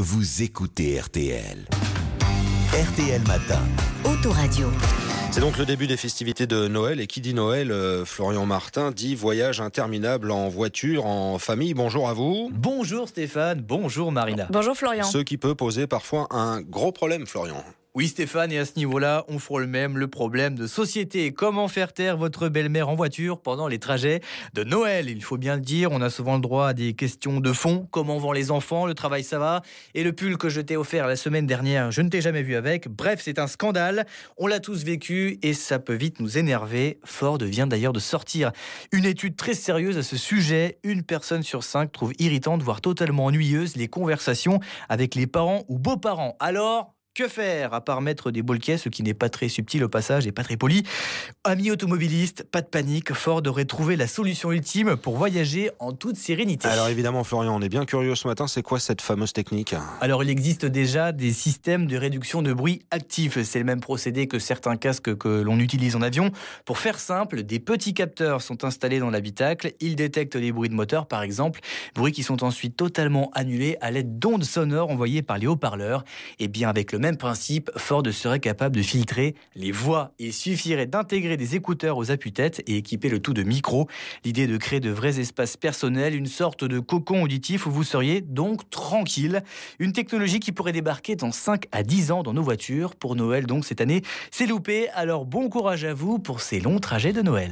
Vous écoutez RTL. RTL Matin. Autoradio. C'est donc le début des festivités de Noël et qui dit Noël, euh, Florian Martin dit voyage interminable en voiture, en famille. Bonjour à vous. Bonjour Stéphane, bonjour Marina. Bonjour Florian. Ce qui peut poser parfois un gros problème Florian. Oui Stéphane, et à ce niveau-là, on fera le même, le problème de société. Comment faire taire votre belle-mère en voiture pendant les trajets de Noël Il faut bien le dire, on a souvent le droit à des questions de fond. Comment vont les enfants Le travail, ça va Et le pull que je t'ai offert la semaine dernière, je ne t'ai jamais vu avec. Bref, c'est un scandale. On l'a tous vécu et ça peut vite nous énerver. Ford vient d'ailleurs de sortir une étude très sérieuse à ce sujet. Une personne sur cinq trouve irritante, voire totalement ennuyeuse, les conversations avec les parents ou beaux-parents. Alors, que faire à part mettre des bolquets, ce qui n'est pas très subtil au passage et pas très poli Amis automobilistes, pas de panique, Ford aurait trouvé la solution ultime pour voyager en toute sérénité. Alors évidemment Florian, on est bien curieux ce matin, c'est quoi cette fameuse technique Alors il existe déjà des systèmes de réduction de bruit actifs, c'est le même procédé que certains casques que l'on utilise en avion. Pour faire simple, des petits capteurs sont installés dans l'habitacle, ils détectent les bruits de moteur par exemple, bruits qui sont ensuite totalement annulés à l'aide d'ondes sonores envoyées par les haut-parleurs et bien avec le même principe, Ford serait capable de filtrer les voix. Il suffirait d'intégrer des écouteurs aux appuis-têtes et équiper le tout de micros. L'idée de créer de vrais espaces personnels, une sorte de cocon auditif où vous seriez donc tranquille. Une technologie qui pourrait débarquer dans 5 à 10 ans dans nos voitures. Pour Noël donc cette année, c'est loupé. Alors bon courage à vous pour ces longs trajets de Noël.